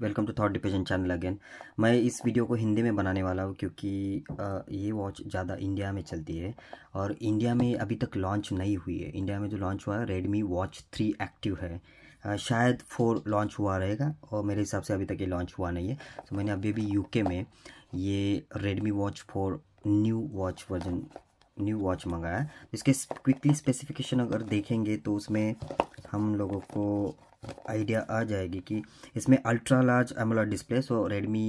welcome to thought depression channel again मैं इस video को हिंदी में बनाने वाला हूँ क्योंकि ये वॉच ज़्यादा इंडिया में चलती है और इंडिया में अभी तक लॉन्च नहीं हुई है इंडिया में जो लॉन्च हुआ है रेडमी वॉच थ्री एक्टिव है शायद फोर लॉन्च हुआ रहेगा और मेरे हिसाब से अभी तक ये लॉन्च हुआ नहीं है तो मैंने अभी भी यूके में ये Redmi watch four new watch version new watch मंगाया इसके क्विकली स्पेसिफिकेशन अगर देखेंगे तो उसमें हम लोगों को आइडिया आ जाएगी कि इसमें ultra large AMOLED display so Redmi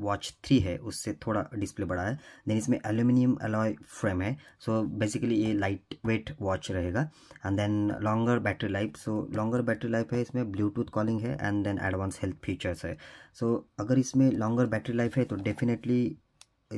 Watch three है उससे थोड़ा डिस्प्ले बड़ा है देन इसमें एल्यूमिनियम एलॉय फ्रेम है सो बेसिकली ये लाइट वेट वॉच रहेगा and then longer battery life so longer battery life है इसमें ब्लूटूथ कॉलिंग है and then advance health features है सो so, अगर इसमें लॉन्गर बैटरी लाइफ है तो डेफिनेटली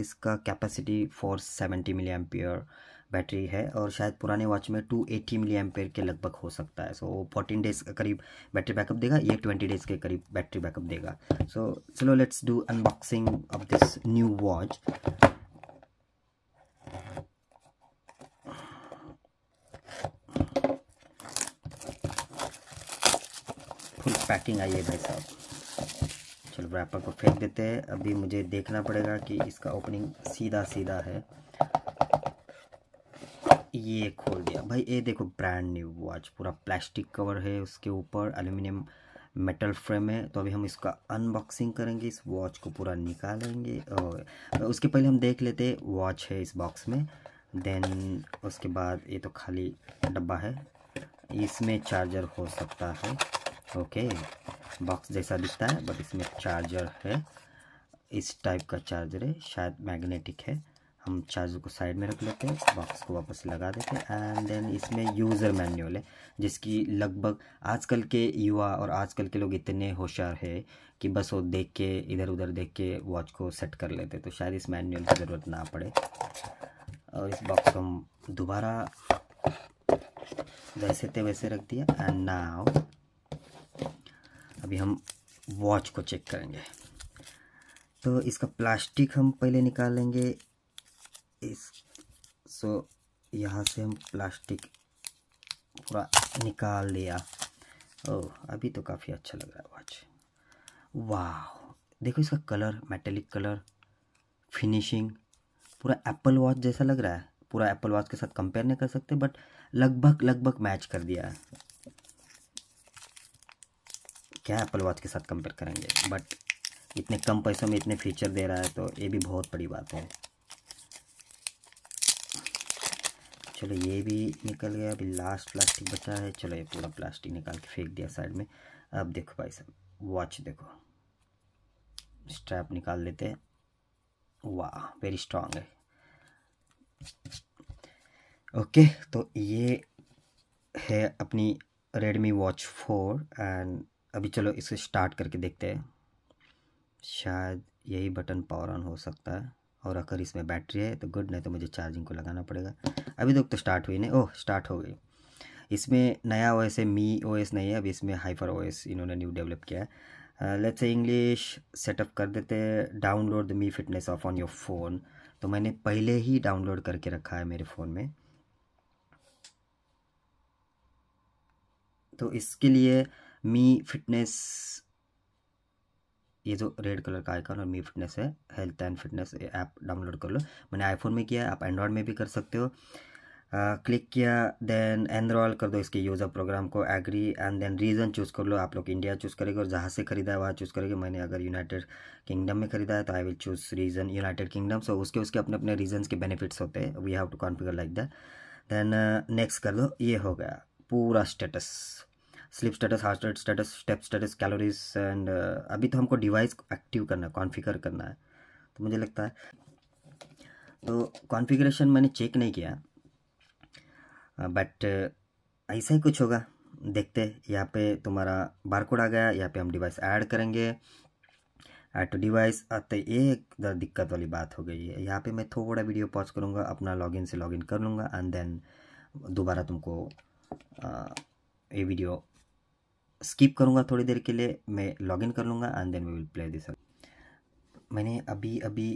इसका capacity four seventy milliampere battery है और शायद पुराने वॉच में टू एट्टी मिली एमपेयर के लगभग हो सकता है सो so, फोर्टीन डेज़ के करीब बैटरी बैकअप देगा ये ट्वेंटी डेज़ के करीब बैटरी बैकअप देगा सो चलो let's do unboxing of this new watch full packing आई है भाई साहब चलो रैपर को फेंक देते हैं अभी मुझे देखना पड़ेगा कि इसका ओपनिंग सीधा सीधा है ये खोल दिया भाई ये देखो ब्रांड न्यू वॉच पूरा प्लास्टिक कवर है उसके ऊपर एल्यूमिनियम मेटल फ्रेम है तो अभी हम इसका अनबॉक्सिंग करेंगे इस वॉच को पूरा निकालेंगे और उसके पहले हम देख लेते वॉच है इस बॉक्स में देन उसके बाद ये तो खाली डब्बा है इसमें चार्जर हो सकता है ओके बॉक्स जैसा दिखता है बट इसमें चार्जर है इस टाइप का चार्जर है शायद मैग्नेटिक है हम चार्जर को साइड में रख लेते हैं बॉक्स को वापस लगा देते हैं एंड देन इसमें यूज़र मैनुअल है जिसकी लगभग आजकल के युवा और आजकल के लोग इतने होशियार है कि बस वो देख के इधर उधर देख के वॉच को सेट कर लेते तो शायद इस मैनुअल की ज़रूरत ना पड़े और इस बॉक्स को हम दोबारा वैसे थे वैसे रख दिया एंड नाउ अभी हम वॉच को चेक करेंगे तो इसका प्लास्टिक हम पहले निकाल लेंगे इस सो यहाँ से हम प्लास्टिक पूरा निकाल लिया ओह अभी तो काफ़ी अच्छा लग रहा है वॉच वाह देखो इसका कलर मेटेलिक कलर फिनिशिंग पूरा एप्पल वॉच जैसा लग रहा है पूरा एप्पल वॉच के साथ कंपेयर नहीं कर सकते बट लगभग लगभग मैच कर दिया है क्या एप्पल वॉच के साथ कंपेयर करेंगे बट इतने कम पैसों में इतने फीचर दे रहा है तो ये भी बहुत बड़ी बात है चलो ये भी निकल गया अभी लास्ट प्लास्टिक बचा है चलो ये पूरा प्लास्टिक निकाल के फेंक दिया साइड में अब देखो भाई साहब वॉच देखो स्ट्रैप निकाल लेते हैं वाह वेरी स्ट्रांग है ओके तो ये है अपनी रेडमी वॉच फोर एंड अभी चलो इसे स्टार्ट करके देखते हैं शायद यही बटन पावर ऑन हो सकता है और अगर इसमें बैटरी है तो गुड नहीं तो मुझे चार्जिंग को लगाना पड़ेगा अभी तक तो स्टार्ट हुई नहीं ओह स्टार्ट हो गई इसमें नया ओ है मी ओ नहीं है अभी इसमें हाइपर ओ इन्होंने न्यू डेवलप किया है लेट्स से इंग्लिश सेटअप कर देते हैं download the Mi Fitness app on your phone तो मैंने पहले ही डाउनलोड करके रखा है मेरे फ़ोन में तो इसके लिए मी फिटनेस ये जो रेड कलर का आइकन और मी फिटनेस है health and fitness app download कर लो मैंने आईफोन में किया आप एंड्रॉयड में भी कर सकते हो क्लिक किया देन एनरोल कर दो इसके यूज़र प्रोग्राम को agree and then region choose कर लो आप लोग इंडिया चूज़ करेंगे और जहाँ से खरीदा है वहाँ चूज़ करेंगे मैंने अगर यूनाइटेड किंगडम में खरीदा है तो I will choose region United Kingdom so उसके उसके अपने अपने रीजन के बेनिफिट्स होते हैं we have to configure like that then next कर दो ये हो गया पूरा status sleep status heart rate status step status calories and अभी तो हमको डिवाइस एक्टिव करना है कॉन्फ़िगर करना है तो मुझे लगता है तो कॉन्फ़िगरेशन मैंने चेक नहीं किया बट ऐसा ही कुछ होगा देखते यहाँ पे तुम्हारा बारकोड आ गया यहाँ पे हम डिवाइस ऐड करेंगे ऐड टू डिवाइस आते एक दिक्कत वाली बात हो गई है यहाँ पे मैं थोड़ा वीडियो पॉज करूँगा अपना लॉगिन से लॉगिन कर लूँगा एंड देन दोबारा तुमको आ, ये वीडियो स्किप करूँगा थोड़ी देर के लिए मैं लॉगिन कर लूँगा and then we will play this मैंने अभी अभी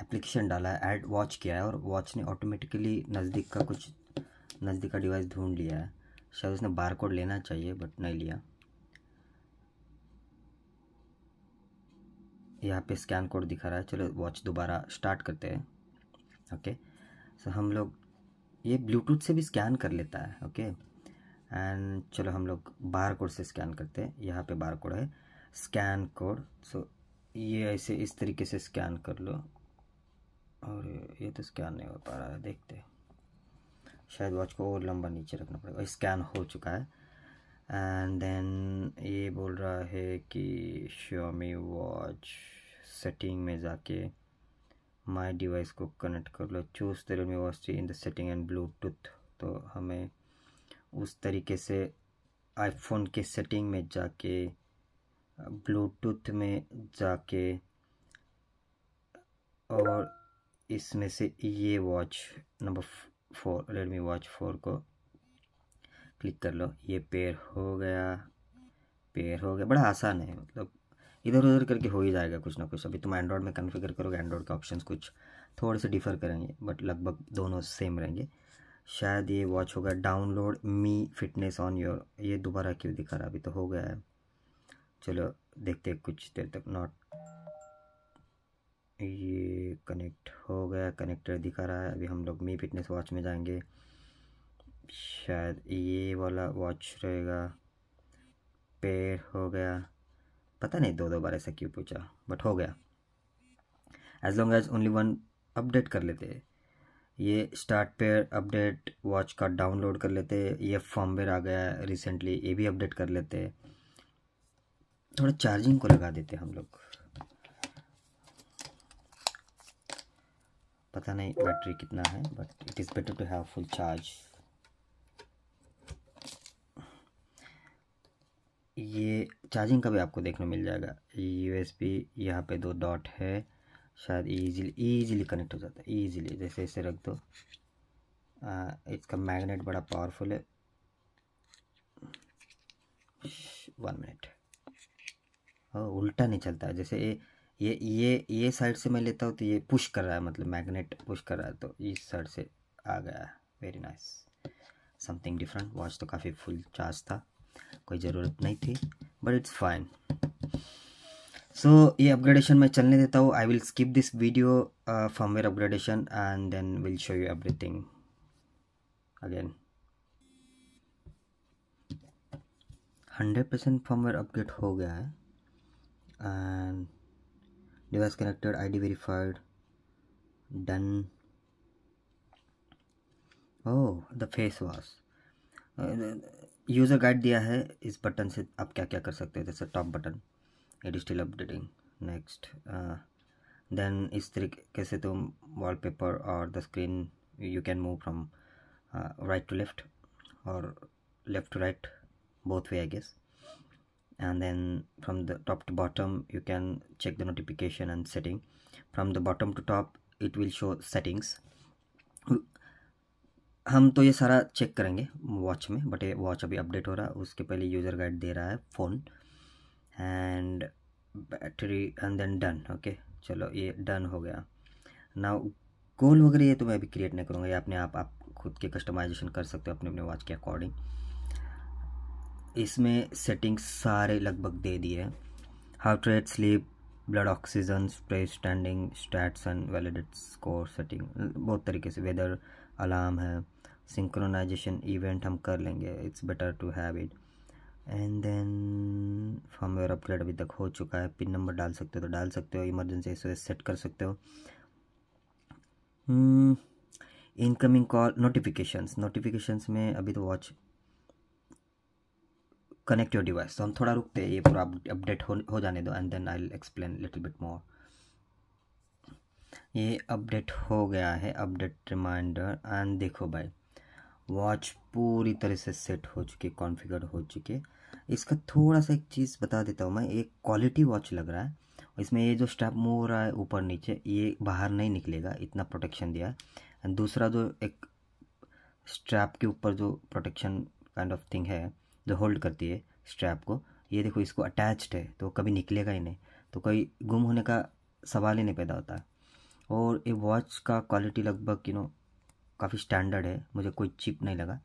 एप्लीकेशन डाला है एड वॉच किया है और वॉच ने ऑटोमेटिकली नज़दीक का कुछ नज़दीक का डिवाइस ढूंढ लिया है शायद उसने बार कोड लेना चाहिए बट नहीं लिया यहाँ पे स्कैन कोड दिखा रहा है चलो वॉच दोबारा स्टार्ट करते हैं ओके सो हम लोग ये ब्लूटूथ से भी स्कैन कर लेता है ओके एंड चलो हम लोग बार कोड से स्कैन करते हैं यहाँ पे बार कोड है स्कैन कोड सो ये ऐसे इस तरीके से स्कैन कर लो और ये तो स्कैन नहीं हो पा रहा है देखते शायद वॉच को और लंबा नीचे रखना पड़ेगा स्कैन हो चुका है एंड देन ये बोल रहा है कि शोमी वॉच सेटिंग में जाके माय डिवाइस को कनेक्ट कर लो choose the Redmi watch in the setting and Bluetooth तो हमें उस तरीके से आईफोन के सेटिंग में जाके ब्लूटूथ में जाके और इसमें से ये watch number four Redmi watch four को क्लिक कर लो ये पेयर हो गया पेयर हो गया बड़ा आसान है मतलब इधर उधर करके हो ही जाएगा कुछ ना कुछ अभी तुम एंड्रॉयड में कन्फिगर करोगे एंड्रॉयड के ऑप्शंस कुछ थोड़े से डिफ़र करेंगे बट लगभग दोनों सेम रहेंगे शायद ये वॉच होगा download Mi Fitness on your ये दोबारा क्यों दिखा रहा अभी तो हो गया है चलो देखते कुछ देर तक नॉट ये कनेक्ट हो गया कनेक्टर दिखा रहा है अभी हम लोग मी फिटनेस वॉच में जाएंगे शायद ये वाला वॉच रहेगा पेड़ हो गया पता नहीं दो दो बार ऐसा क्यों पूछा बट हो गया as long as only one update कर लेते हैं ये स्टार्ट पे अपडेट वॉच का डाउनलोड कर लेते ये फॉर्मवेयर आ गया है रिसेंटली ये भी अपडेट कर लेते थोड़ा चार्जिंग को लगा देते हम लोग पता नहीं बैटरी कितना है but it is better to have full charge ये चार्जिंग का भी आपको देखने मिल जाएगा यू पी यहाँ पे दो डॉट है शायद ईजिली ईजिली कनेक्ट हो जाता है ईजिली जैसे इसे रख दो आ, इसका मैग्नेट बड़ा पावरफुल है वन मिनट और उल्टा नहीं चलता जैसे ये ये ये ये साइड से मैं लेता हूँ तो ये पुश कर रहा है मतलब मैग्नेट पुश कर रहा है तो इस साइड से आ गया है very nice something different watch तो काफ़ी फुल चार्ज था कोई ज़रूरत नहीं थी but it's fine so so, ये अपग्रेडेशन मैं चलने देता हूँ I will skip this video firmware upgradation and then will show you everything again hundred percent firmware upgrade हो गया है एंड device connected ID verified done oh the face wash user guide दिया है इस बटन से आप क्या क्या कर सकते हो जैसे top button it is still updating next then इस तरीके से तुम पेपर और the screen you can move from right to left और left to right both way I guess and then from the top to bottom you can check the notification and setting from the bottom to top it will show settings हम तो ये सारा check करेंगे watch में but ये watch अभी update हो रहा है उसके पहले यूज़र गाइड दे रहा है phone and battery and then done okay चलो ये डन हो गया ना गोल वगैरह ये तो मैं अभी क्रिएट नहीं करूँगा ये अपने आप आप खुद के कस्टमाइजेशन कर सकते हो अपने अपने वॉच के अकॉर्डिंग इसमें सेटिंग्स सारे लगभग दे दिए how to rate sleep blood oxygen spray standing stats and validate score setting बहुत तरीके से वेदर अलार्म है सिंक्रोनाइजेशन इवेंट हम कर लेंगे it's better to have it and then firmware upgrade अभी तक हो चुका है पिन नंबर डाल सकते हो तो डाल सकते हो इमरजेंसी एस सेट कर सकते हो इनकमिंग कॉल नोटिफिकेशंस नोटिफिकेशंस में अभी तो वॉच कनेक्ट योर डिवाइस तो हम थोड़ा रुकते हैं ये पूरा अपडेट हो, हो जाने दो and then I explain little bit more ये अपडेट हो गया है अपडेट रिमाइंडर एंड देखो भाई वॉच पूरी तरह से सेट हो चुके कॉन्फ़िगर हो चुके इसका थोड़ा सा एक चीज़ बता देता हूँ मैं एक क्वालिटी वॉच लग रहा है इसमें ये जो स्ट्रैप मूव हो रहा है ऊपर नीचे ये बाहर नहीं निकलेगा इतना प्रोटेक्शन दिया है दूसरा जो एक स्ट्रैप के ऊपर जो प्रोटेक्शन काइंड ऑफ थिंग है जो होल्ड करती है स्ट्रैप को ये देखो इसको अटैच्ड है तो कभी निकलेगा ही नहीं तो कोई गुम होने का सवाल ही नहीं पैदा होता और ये वॉच का क्वालिटी लगभग यू नो काफ़ी स्टैंडर्ड है मुझे कोई चिप नहीं लगा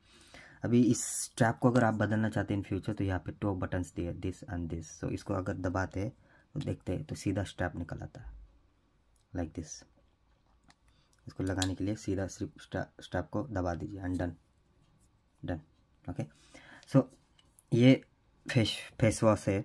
अभी इस स्ट्रैप को अगर आप बदलना चाहते हैं इन फ्यूचर तो यहाँ पे टू बटन्स दिए दिस एंड दिस सो इसको अगर दबाते हैं तो देखते हैं तो सीधा स्ट्रैप निकल आता है लाइक दिस इसको लगाने के लिए सीधा सिर्फ स्ट्रैप को दबा दीजिए and done done okay so ये फेस फेस वॉश है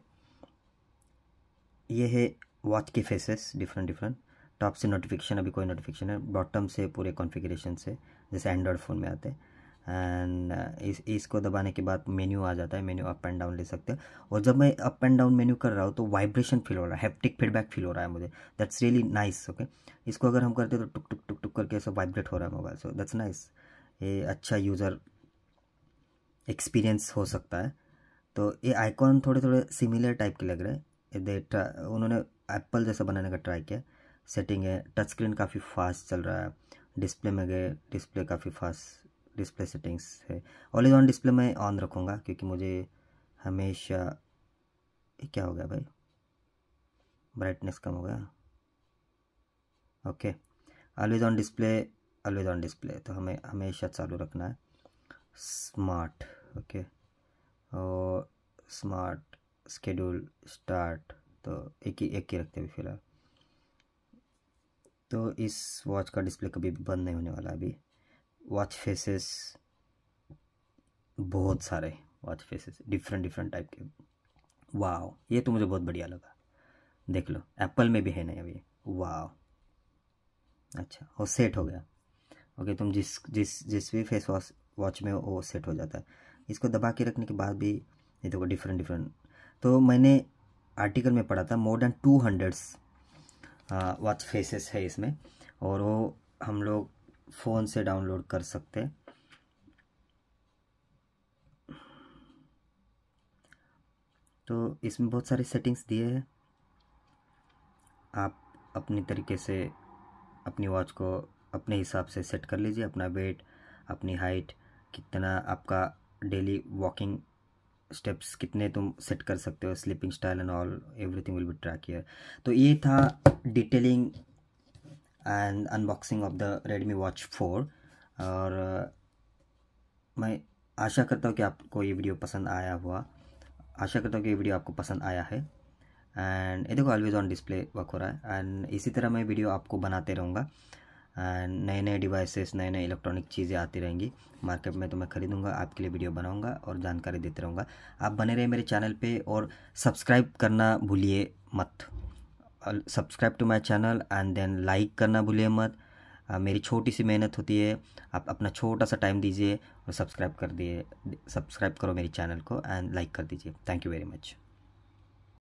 ये है वॉच के फेसेस डिफरेंट डिफरेंट टॉप से नोटिफिकेशन अभी कोई नोटिफिकेशन है बॉटम से पूरे कॉन्फ़िगरेशन से जैसे एंड्रॉयड फ़ोन में आते हैं एंड uh, इस इसको दबाने के बाद मेन्यू आ जाता है मेन्यू अप एंड डाउन ले सकते हो और जब मैं अप एंड डाउन मेन्यू कर रहा हूँ तो वाइब्रेशन फील हो रहा है हैप्टिक फीडबैक फील हो रहा है मुझे दैट्स रियली नाइस ओके इसको अगर हम करते हैं तो टुक टुक टुक टुक करके ऐसा वाइब्रेट हो रहा है मोबाइल सो दैट्स नाइस ये अच्छा यूज़र एक्सपीरियंस हो सकता है तो ये आइकॉन थोड़े थोड़े सिमिलर टाइप के लग रहे हैं देट उन्होंने एप्पल जैसा बनाने का ट्राई किया सेटिंग है टच स्क्रीन काफ़ी फास्ट चल रहा है डिस्प्ले में गए डिस्प्ले काफ़ी फास्ट डिस्प्ले सेटिंग्स है ऑल ऑन डिस्प्ले मैं ऑन रखूँगा क्योंकि मुझे हमेशा ये क्या हो गया भाई ब्राइटनेस कम हो गया okay always on display always on display तो हमें हमेशा चालू रखना है स्मार्ट ओके और स्मार्ट स्केड्यूल स्टार्ट तो एक ही एक ही रखते हैं फिलहाल तो इस वॉच का डिस्प्ले कभी भी बंद नहीं होने वाला अभी वॉच फेसेस बहुत सारे watch faces different different type के वाह ये तो मुझे बहुत बढ़िया लगा देख लो एप्पल में भी है नहीं अभी वाह अच्छा वो सेट हो गया ओके तुम जिस जिस जिस भी फेस वॉश वॉच में वो सेट हो जाता है इसको दबा के रखने के बाद भी ये देखो डिफरेंट डिफरेंट तो मैंने आर्टिकल में पढ़ा था more than two hundreds watch faces है इसमें और वो हम लोग फ़ोन से डाउनलोड कर सकते हैं तो इसमें बहुत सारे सेटिंग्स दिए हैं आप अपने तरीके से अपनी वॉच को अपने हिसाब से सेट कर लीजिए अपना वेट अपनी हाइट कितना आपका डेली वॉकिंग स्टेप्स कितने तुम सेट कर सकते हो sleeping style and all everything will be track here तो ये था detailing and unboxing of the Redmi watch four और uh, मैं आशा करता हूँ कि आपको ये वीडियो पसंद आया हुआ आशा करता हूँ कि ये वीडियो आपको पसंद आया है एंड ये देखो ऑलवेज ऑन डिस्प्ले वर्क हो रहा है एंड इसी तरह मैं वीडियो आपको बनाते रहूँगा नए नए डिवाइसेस नए नए इलेक्ट्रॉनिक चीज़ें आती रहेंगी मार्केट में तो मैं ख़रीदूँगा आपके लिए वीडियो बनाऊँगा और जानकारी देते रहूँगा आप बने रहे मेरे चैनल पे और सब्सक्राइब करना भूलिए मत subscribe to my channel and then like करना भूलिए मत मेरी छोटी सी मेहनत होती है आप अपना छोटा सा टाइम दीजिए और सब्सक्राइब कर दिए सब्सक्राइब करो मेरे चैनल को एंड लाइक कर दीजिए थैंक यू वेरी मच